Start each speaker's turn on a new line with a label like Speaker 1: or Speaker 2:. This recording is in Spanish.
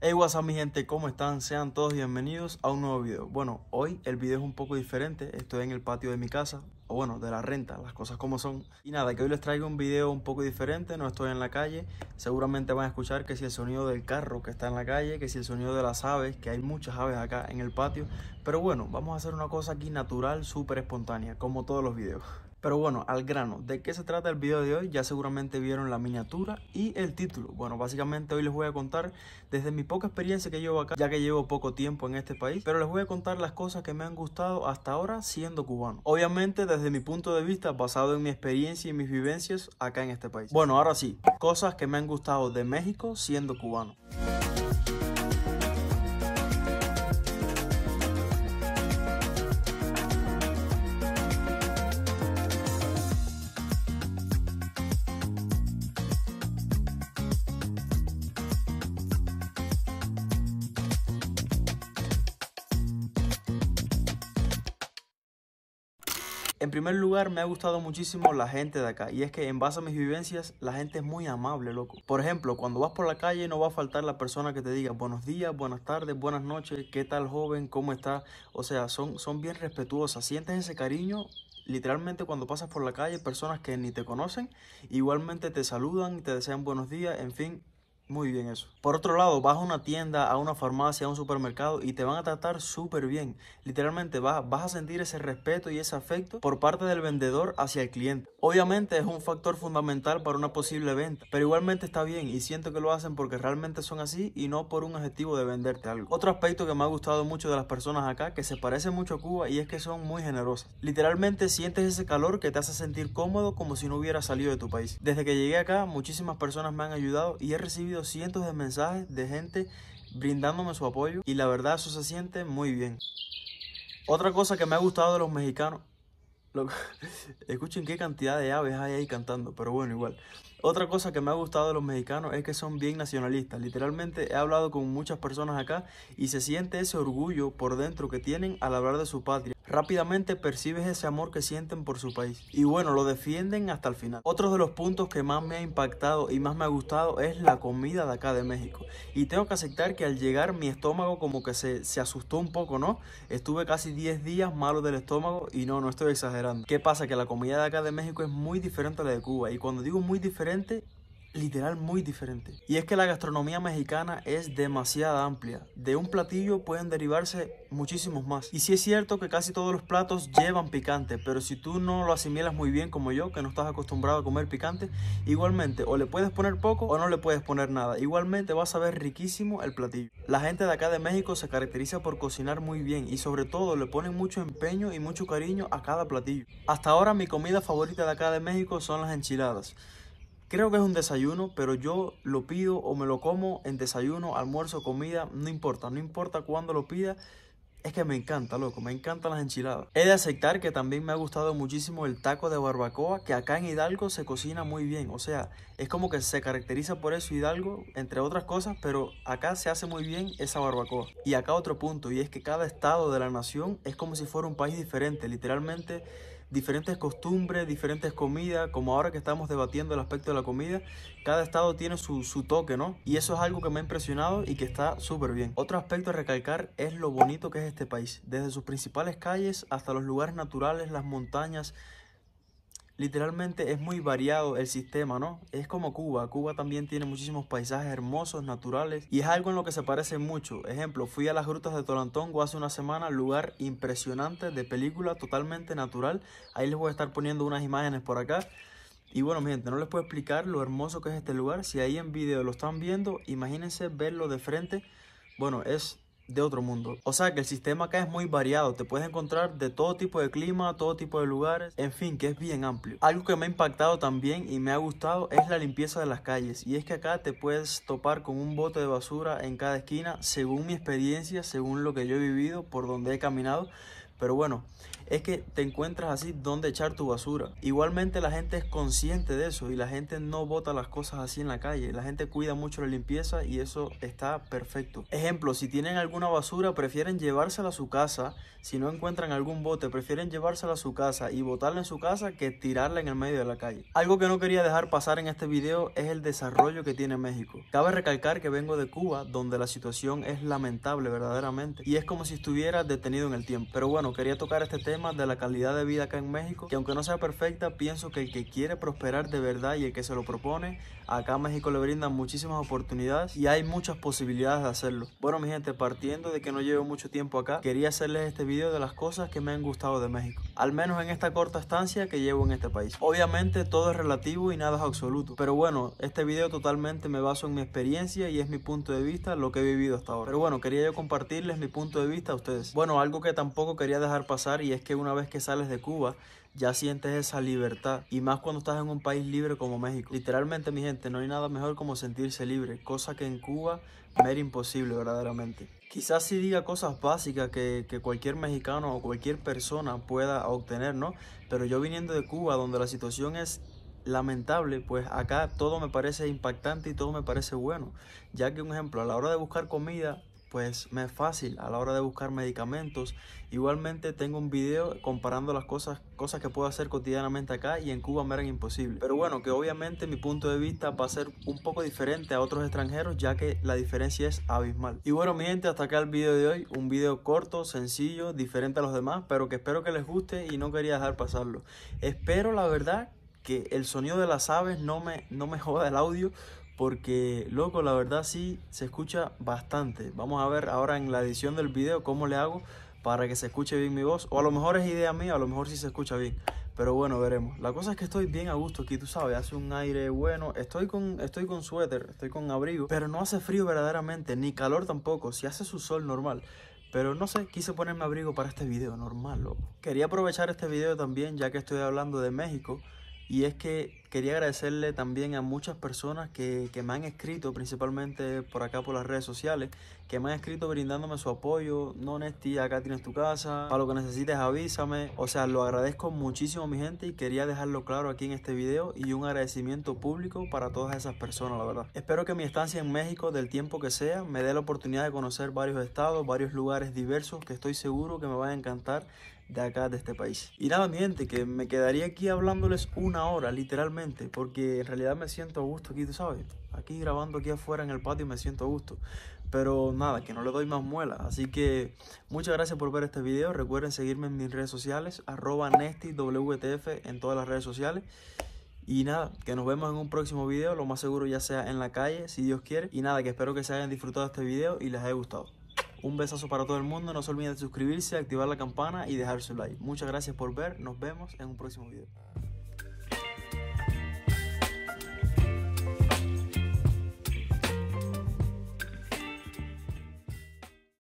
Speaker 1: Hey, what's mi gente, ¿cómo están? Sean todos bienvenidos a un nuevo video. Bueno, hoy el video es un poco diferente, estoy en el patio de mi casa, o bueno, de la renta, las cosas como son. Y nada, que hoy les traigo un video un poco diferente, no estoy en la calle, seguramente van a escuchar que si el sonido del carro que está en la calle, que si el sonido de las aves, que hay muchas aves acá en el patio, pero bueno, vamos a hacer una cosa aquí natural, súper espontánea, como todos los videos. Pero bueno, al grano, ¿de qué se trata el video de hoy? Ya seguramente vieron la miniatura y el título. Bueno, básicamente hoy les voy a contar desde mi poca experiencia que llevo acá, ya que llevo poco tiempo en este país, pero les voy a contar las cosas que me han gustado hasta ahora siendo cubano. Obviamente desde mi punto de vista, basado en mi experiencia y mis vivencias acá en este país. Bueno, ahora sí, cosas que me han gustado de México siendo cubano. En primer lugar, me ha gustado muchísimo la gente de acá. Y es que en base a mis vivencias, la gente es muy amable, loco. Por ejemplo, cuando vas por la calle no va a faltar la persona que te diga buenos días, buenas tardes, buenas noches, qué tal joven, cómo está. O sea, son, son bien respetuosas. Sientes ese cariño literalmente cuando pasas por la calle, personas que ni te conocen, igualmente te saludan, y te desean buenos días, en fin, muy bien eso. Por otro lado, vas a una tienda, a una farmacia, a un supermercado y te van a tratar súper bien. Literalmente vas, vas a sentir ese respeto y ese afecto por parte del vendedor hacia el cliente. Obviamente es un factor fundamental para una posible venta, pero igualmente está bien y siento que lo hacen porque realmente son así y no por un objetivo de venderte algo. Otro aspecto que me ha gustado mucho de las personas acá, que se parece mucho a Cuba y es que son muy generosas. Literalmente sientes ese calor que te hace sentir cómodo como si no hubiera salido de tu país. Desde que llegué acá, muchísimas personas me han ayudado y he recibido cientos de mensajes de gente brindándome su apoyo y la verdad eso se siente muy bien. Otra cosa que me ha gustado de los mexicanos, escuchen qué cantidad de aves hay ahí cantando, pero bueno, igual. Otra cosa que me ha gustado de los mexicanos es que son bien nacionalistas. Literalmente he hablado con muchas personas acá y se siente ese orgullo por dentro que tienen al hablar de su patria. Rápidamente percibes ese amor que sienten por su país. Y bueno, lo defienden hasta el final. Otro de los puntos que más me ha impactado y más me ha gustado es la comida de acá de México. Y tengo que aceptar que al llegar mi estómago como que se, se asustó un poco, ¿no? Estuve casi 10 días malo del estómago y no, no estoy exagerando. ¿Qué pasa? Que la comida de acá de México es muy diferente a la de Cuba. Y cuando digo muy diferente, literal muy diferente. Y es que la gastronomía mexicana es demasiado amplia. De un platillo pueden derivarse muchísimos más. Y sí es cierto que casi todos los platos llevan picante, pero si tú no lo asimilas muy bien como yo, que no estás acostumbrado a comer picante, igualmente o le puedes poner poco o no le puedes poner nada. Igualmente vas a ver riquísimo el platillo. La gente de acá de México se caracteriza por cocinar muy bien y sobre todo le ponen mucho empeño y mucho cariño a cada platillo. Hasta ahora mi comida favorita de acá de México son las enchiladas. Creo que es un desayuno, pero yo lo pido o me lo como en desayuno, almuerzo, comida, no importa, no importa cuándo lo pida. Es que me encanta, loco, me encantan las enchiladas. He de aceptar que también me ha gustado muchísimo el taco de barbacoa, que acá en Hidalgo se cocina muy bien. O sea, es como que se caracteriza por eso Hidalgo, entre otras cosas, pero acá se hace muy bien esa barbacoa. Y acá otro punto, y es que cada estado de la nación es como si fuera un país diferente. Literalmente diferentes costumbres, diferentes comidas, como ahora que estamos debatiendo el aspecto de la comida, cada estado tiene su, toque, ¿no? Y eso es algo que me ha impresionado y que está súper bien. Otro aspecto a recalcar es lo bonito que es este país, desde sus principales calles hasta los lugares naturales, las montañas, Literalmente es muy variado el sistema, ¿no? Es como Cuba. Cuba también tiene muchísimos paisajes hermosos, naturales, y es algo en lo que se parece mucho. Ejemplo, fui a las grutas de Tolantongo hace una semana, lugar impresionante de película, totalmente natural. Ahí les voy a estar poniendo unas imágenes por acá. Y bueno, mi gente, no les puedo explicar lo hermoso que es este lugar. Si ahí en video lo están viendo, imagínense verlo de frente. Bueno, es de otro mundo. O sea que el sistema acá es muy variado, te puedes encontrar de todo tipo de clima, todo tipo de lugares, en fin, que es bien amplio. Algo que me ha impactado también y me ha gustado es la limpieza de las calles y es que acá te puedes topar con un bote de basura en cada esquina, según mi experiencia, según lo que yo he vivido, por donde he caminado, pero bueno, es que te encuentras así donde echar tu basura. Igualmente la gente es consciente de eso y la gente no bota las cosas así en la calle. La gente cuida mucho la limpieza y eso está perfecto. Ejemplo, si tienen alguna basura prefieren llevársela a su casa. Si no encuentran algún bote prefieren llevársela a su casa y botarla en su casa que tirarla en el medio de la calle. Algo que no quería dejar pasar en este video es el desarrollo que tiene México. Cabe recalcar que vengo de Cuba donde la situación es lamentable verdaderamente y es como si estuviera detenido en el tiempo. Pero bueno, quería tocar este tema de la calidad de vida acá en México, que aunque no sea perfecta, pienso que el que quiere prosperar de verdad y el que se lo propone, acá en México le brindan muchísimas oportunidades y hay muchas posibilidades de hacerlo. Bueno, mi gente, partiendo de que no llevo mucho tiempo acá, quería hacerles este video de las cosas que me han gustado de México, al menos en esta corta estancia que llevo en este país. Obviamente todo es relativo y nada es absoluto, pero bueno, este video totalmente me baso en mi experiencia y es mi punto de vista, lo que he vivido hasta ahora. Pero bueno, quería yo compartirles mi punto de vista a ustedes. Bueno, algo que tampoco quería dejar pasar y es que una vez que sales de Cuba ya sientes esa libertad y más cuando estás en un país libre como México. Literalmente mi gente, no hay nada mejor como sentirse libre, cosa que en Cuba me era imposible verdaderamente. Quizás si diga cosas básicas que, que, cualquier mexicano o cualquier persona pueda obtener, ¿no? Pero yo viniendo de Cuba, donde la situación es lamentable, pues acá todo me parece impactante y todo me parece bueno. Ya que, un ejemplo, a la hora de buscar comida, pues me es fácil a la hora de buscar medicamentos. Igualmente tengo un video comparando las cosas, cosas que puedo hacer cotidianamente acá y en Cuba me eran imposible Pero bueno, que obviamente mi punto de vista va a ser un poco diferente a otros extranjeros ya que la diferencia es abismal. Y bueno mi gente, hasta acá el video de hoy. Un video corto, sencillo, diferente a los demás, pero que espero que les guste y no quería dejar pasarlo. Espero la verdad que el sonido de las aves no me, no me joda el audio porque loco, la verdad sí se escucha bastante. Vamos a ver ahora en la edición del video cómo le hago para que se escuche bien mi voz. O a lo mejor es idea mía, a lo mejor sí se escucha bien. Pero bueno, veremos. La cosa es que estoy bien a gusto aquí, tú sabes, hace un aire bueno. Estoy con, estoy con suéter, estoy con abrigo, pero no hace frío verdaderamente, ni calor tampoco, si hace su sol normal. Pero no sé, quise ponerme abrigo para este video, normal, loco. Quería aprovechar este video también, ya que estoy hablando de México. Y es que Quería agradecerle también a muchas personas que, que me han escrito, principalmente por acá por las redes sociales, que me han escrito brindándome su apoyo. No, Nesti, acá tienes tu casa. Para lo que necesites, avísame. O sea, lo agradezco muchísimo mi gente y quería dejarlo claro aquí en este video y un agradecimiento público para todas esas personas, la verdad. Espero que mi estancia en México, del tiempo que sea, me dé la oportunidad de conocer varios estados, varios lugares diversos que estoy seguro que me van a encantar de acá, de este país. Y nada, mi gente, que me quedaría aquí hablándoles una hora, literalmente, porque en realidad me siento a gusto aquí, tú sabes. Aquí grabando aquí afuera en el patio me siento a gusto. Pero nada, que no le doy más muela. Así que muchas gracias por ver este video. Recuerden seguirme en mis redes sociales, arroba en todas las redes sociales. Y nada, que nos vemos en un próximo video, lo más seguro ya sea en la calle, si Dios quiere. Y nada, que espero que se hayan disfrutado de este video y les haya gustado. Un besazo para todo el mundo, no se olviden de suscribirse, activar la campana y dejar su like. Muchas gracias por ver, nos vemos en un próximo video.